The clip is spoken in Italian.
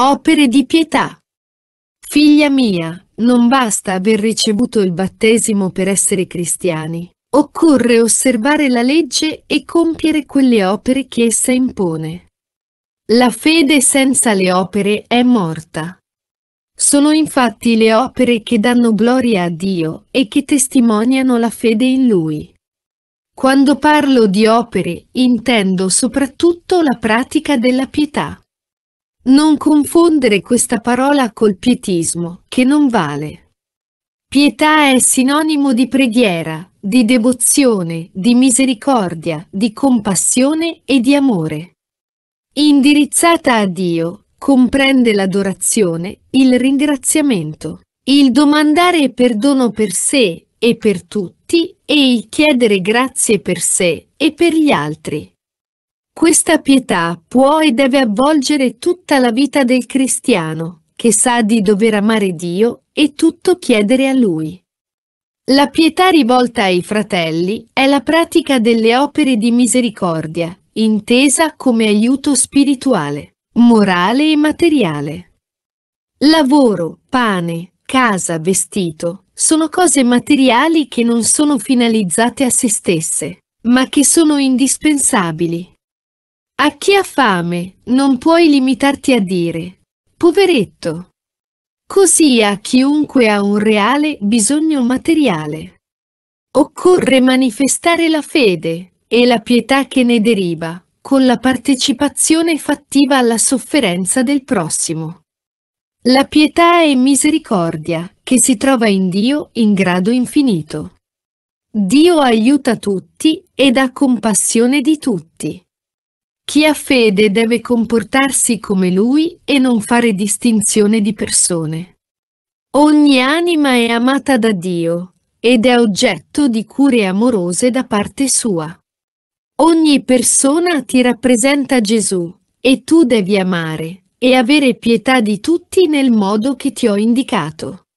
Opere di pietà. Figlia mia, non basta aver ricevuto il battesimo per essere cristiani. Occorre osservare la legge e compiere quelle opere che essa impone. La fede senza le opere è morta. Sono infatti le opere che danno gloria a Dio e che testimoniano la fede in Lui. Quando parlo di opere, intendo soprattutto la pratica della pietà. Non confondere questa parola col pietismo, che non vale. Pietà è sinonimo di preghiera, di devozione, di misericordia, di compassione e di amore. Indirizzata a Dio, comprende l'adorazione, il ringraziamento, il domandare perdono per sé e per tutti e il chiedere grazie per sé e per gli altri. Questa pietà può e deve avvolgere tutta la vita del cristiano, che sa di dover amare Dio e tutto chiedere a Lui. La pietà rivolta ai fratelli è la pratica delle opere di misericordia, intesa come aiuto spirituale, morale e materiale. Lavoro, pane, casa, vestito, sono cose materiali che non sono finalizzate a se stesse, ma che sono indispensabili, a chi ha fame non puoi limitarti a dire, poveretto. Così a chiunque ha un reale bisogno materiale. Occorre manifestare la fede e la pietà che ne deriva, con la partecipazione fattiva alla sofferenza del prossimo. La pietà è misericordia che si trova in Dio in grado infinito. Dio aiuta tutti ed ha compassione di tutti. Chi ha fede deve comportarsi come lui e non fare distinzione di persone. Ogni anima è amata da Dio ed è oggetto di cure amorose da parte sua. Ogni persona ti rappresenta Gesù e tu devi amare e avere pietà di tutti nel modo che ti ho indicato.